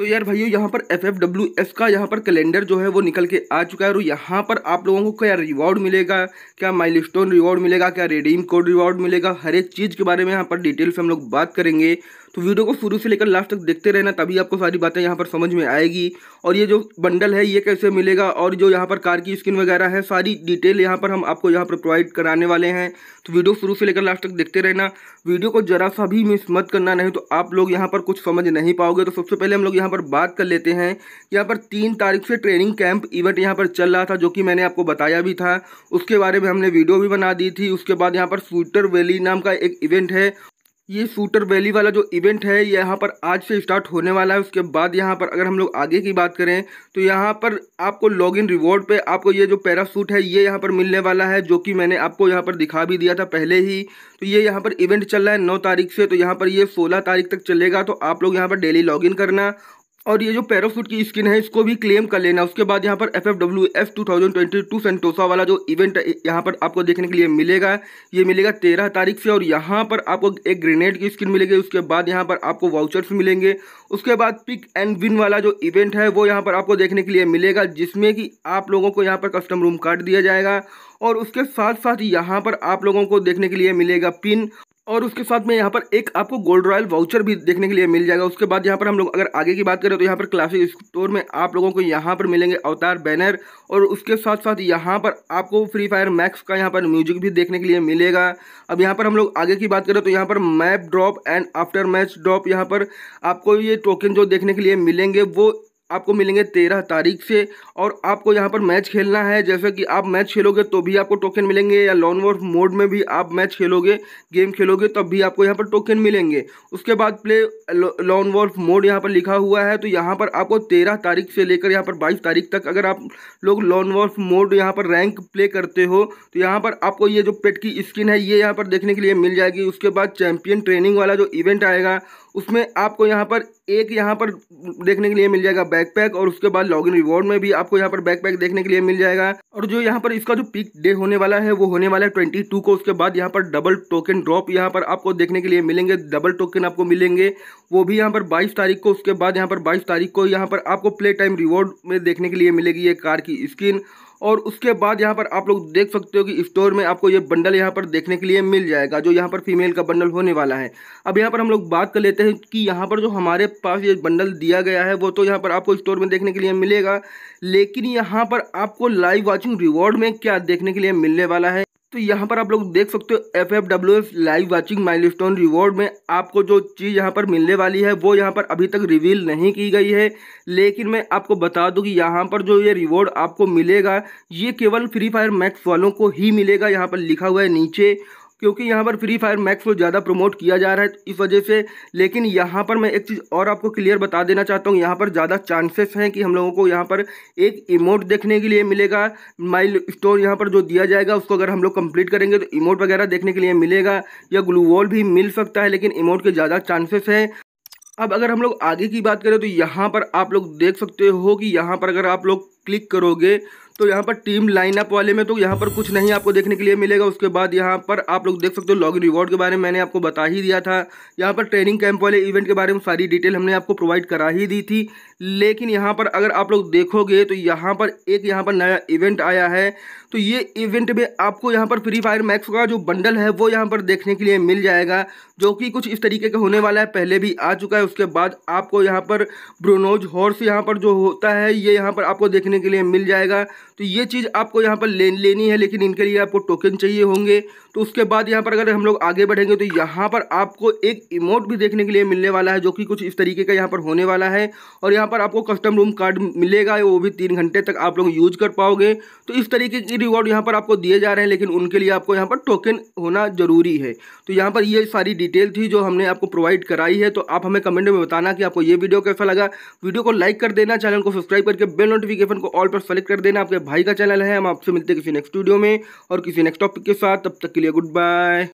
तो यार भाइयों यहाँ पर एफ एफ डब्ल्यू एस का यहाँ पर कैलेंडर जो है वो निकल के आ चुका है और यहाँ पर आप लोगों को क्या रिवॉर्ड मिलेगा क्या माइलस्टोन रिवॉर्ड मिलेगा क्या रिडीम कोड रिवॉर्ड मिलेगा हर एक चीज़ के बारे में यहाँ पर डिटेल से हम लोग बात करेंगे तो वीडियो को शुरू से लेकर लास्ट तक देखते रहना तभी आपको सारी बातें यहाँ पर समझ में आएगी और ये जो बंडल है ये कैसे मिलेगा और जो यहाँ पर कार की स्किन वगैरह है सारी डिटेल यहाँ पर हम आपको यहाँ पर प्रोवाइड कराने वाले हैं तो वीडियो शुरू से लेकर लास्ट तक देखते रहना वीडियो को जरा सा भी मिस मत करना नहीं तो आप लोग यहाँ पर कुछ समझ नहीं पाओगे तो सबसे पहले हम लोग यहाँ पर बात कर लेते हैं यहाँ पर तीन तारीख से ट्रेनिंग कैंप इवेंट यहाँ पर चल रहा था जो कि मैंने आपको बताया भी था उसके बारे में हमने वीडियो भी बना दी थी उसके बाद यहाँ पर स्वीटर वैली नाम का एक इवेंट है ये सूटर वैली वाला जो इवेंट है यहाँ पर आज से स्टार्ट होने वाला है उसके बाद यहाँ पर अगर हम लोग आगे की बात करें तो यहाँ पर आपको लॉगिन रिवॉर्ड पे आपको ये जो पैरासूट है ये यहाँ पर मिलने वाला है जो कि मैंने आपको यहाँ पर दिखा भी दिया था पहले ही तो ये यहाँ पर इवेंट चल रहा है नौ तारीख से तो यहाँ पर ये सोलह तारीख तक चलेगा तो आप लोग यहाँ पर डेली इन करना और ये जो पैरासूट की स्किन है इसको भी क्लेम कर लेना उसके बाद यहाँ पर F F W F two thousand twenty two Sentosa वाला जो इवेंट यहाँ पर आपको देखने के लिए मिलेगा ये मिलेगा तेरह तारीख से और यहाँ पर आपको एक ग्रेनेड की स्किन मिलेगी उसके बाद यहाँ पर आपको वाउचर्स मिलेंगे उसके बाद पिक एंड विन वाला जो इवेंट है वो यहाँ पर आपको देखने के लिए मिलेगा जिसमें कि आप लोगों को यहाँ पर कस्टम रूम कार्ड दिया जाएगा और उसके साथ साथ यहाँ पर आप लोगों को देखने के लिए मिलेगा पिन और उसके साथ में यहाँ पर एक आपको गोल्ड रॉयल वाउचर भी देखने के लिए मिल जाएगा उसके बाद यहाँ पर हम लोग अगर आगे की बात करें तो यहाँ पर क्लासिक स्टोर में आप लोगों को यहाँ पर मिलेंगे अवतार बैनर और उसके साथ साथ यहाँ पर आपको फ्री फायर मैक्स का यहाँ पर म्यूजिक भी देखने के लिए मिलेगा अब यहाँ पर हम लोग आगे की बात करें तो यहाँ पर map drop and after match drop यहाँ पर आपको ये टोकन जो देखने के लिए मिलेंगे वो आपको मिलेंगे तेरह तारीख से और आपको यहाँ पर मैच खेलना है जैसे कि आप मैच खेलोगे तो भी आपको टोकन मिलेंगे या लॉन वर्फ मोड में भी आप मैच खेलोगे गेम खेलोगे तब भी आपको यहाँ पर टोकन मिलेंगे उसके बाद प्ले लॉन वर्फ मोड यहाँ पर लिखा हुआ है तो यहाँ पर आपको तेरह तारीख से लेकर यहाँ पर बाईस तारीख तक अगर आप लोग लॉन वर्फ मोड यहाँ पर रैंक प्ले करते हो तो यहाँ पर आपको ये जो पेट की स्किन है ये यहाँ पर देखने के लिए मिल जाएगी उसके बाद चैम्पियन ट्रेनिंग वाला जो इवेंट आएगा उसमें आपको यहाँ पर एक यहाँ पर देखने के लिए मिल जाएगा बैकपैक और उसके बाद लॉगिन रिवॉर्ड में भी आपको यहाँ पर बैकपैक देखने के लिए मिल जाएगा और जो यहाँ पर इसका जो पिक डे होने वाला है वो होने वाला है ट्वेंटी टू को उसके बाद यहाँ पर डबल टोकन ड्रॉप यहाँ पर आपको देखने के लिए मिलेंगे डबल टोकन आपको मिलेंगे वो भी यहाँ पर बाईस तारीख को उसके बाद यहाँ पर बाईस तारीख को यहाँ पर आपको प्ले टाइम रिवॉर्ड में देखने के लिए मिलेगी ये कार की स्किन और उसके बाद यहाँ पर आप लोग देख सकते हो कि स्टोर में आपको ये बंडल यहाँ पर देखने के लिए मिल जाएगा जो यहाँ पर फीमेल का बंडल होने वाला है अब यहाँ पर हम लोग बात कर लेते हैं कि यहाँ पर जो हमारे पास ये बंडल दिया गया है वो तो यहाँ पर आपको स्टोर में देखने के लिए मिलेगा लेकिन यहाँ पर आपको लाइव वॉचिंग रिवॉर्ड में क्या देखने के लिए मिलने वाला है तो यहाँ पर आप लोग देख सकते हो F F W F live watching stone reward में आपको जो चीज़ यहाँ पर मिलने वाली है वो यहाँ पर अभी तक रिवील नहीं की गई है लेकिन मैं आपको बता दूं कि यहाँ पर जो ये रिवॉर्ड आपको मिलेगा ये केवल फ्री फायर मैक्स वालों को ही मिलेगा यहाँ पर लिखा हुआ है नीचे क्योंकि यहाँ पर फ्री फायर मैक्स को ज़्यादा प्रमोट किया जा रहा है इस वजह से लेकिन यहाँ पर मैं एक चीज़ और आपको क्लियर बता देना चाहता हूँ यहाँ पर ज़्यादा चांसेस हैं कि हम लोगों को यहाँ पर एक इमोट देखने के लिए मिलेगा माइल स्टोर यहाँ पर जो दिया जाएगा उसको अगर हम लोग कंप्लीट करेंगे तो इमोट वगैरह देखने के लिए मिलेगा या ग्लूवॉल भी मिल सकता है लेकिन इमोट के ज़्यादा चांसेस हैं अब अगर हम लोग आगे की बात करें तो यहाँ पर आप लोग देख सकते हो कि यहाँ पर अगर आप लोग क्लिक करोगे तो यहाँ पर टीम लाइनअप वाले में तो यहाँ पर कुछ नहीं आपको देखने के लिए मिलेगा उसके बाद यहाँ पर आप लोग देख सकते हो लॉगिन रिवॉर्ड के बारे में मैंने आपको बता ही दिया था यहाँ पर ट्रेनिंग कैंप वाले इवेंट के बारे में सारी डिटेल हमने आपको प्रोवाइड करा ही दी थी लेकिन यहाँ पर अगर आप लोग देखोगे तो यहाँ पर एक यहाँ पर नया इवेंट आया है तो ये इवेंट में आपको यहाँ पर फ्री फायर मैक्स का जो बंडल है वो यहाँ पर देखने के लिए मिल जाएगा जो कि कुछ इस तरीके का होने वाला है पहले भी आ चुका है उसके बाद आपको यहाँ पर ब्रोनोज हॉर्स यहाँ पर जो होता है ये यहाँ पर आपको देखने के लिए मिल जाएगा तो ये चीज़ आपको यहाँ पर लेन लेनी है लेकिन इनके लिए आपको टोकन चाहिए होंगे तो उसके बाद यहाँ पर अगर हम लोग आगे बढ़ेंगे तो यहाँ पर आपको एक इमोट भी देखने के लिए मिलने वाला है जो कि कुछ इस तरीके का यहाँ पर होने वाला है और यहाँ पर आपको कस्टम रूम कार्ड मिलेगा वो भी तीन घंटे तक आप लोग यूज कर पाओगे तो इस तरीके की रिवॉर्ड यहाँ पर आपको दिए जा रहे हैं लेकिन उनके लिए आपको यहाँ पर टोकन होना ज़रूरी है तो यहाँ पर ये सारी डिटेल थी जो हमने आपको प्रोवाइड कराई है तो आप हमें कमेंट में बताना कि आपको ये वीडियो कैसा लगा वीडियो को लाइक कर देना चैनल को सब्सक्राइब करके बेल नोटिफिकेशन को ऑल पर सेलेक्ट कर देना आपके भाई का चैनल है हम आपसे मिलते हैं किसी नेक्स्ट वीडियो में और किसी नेक्स्ट टॉपिक के साथ तब तक के लिए गुड बाय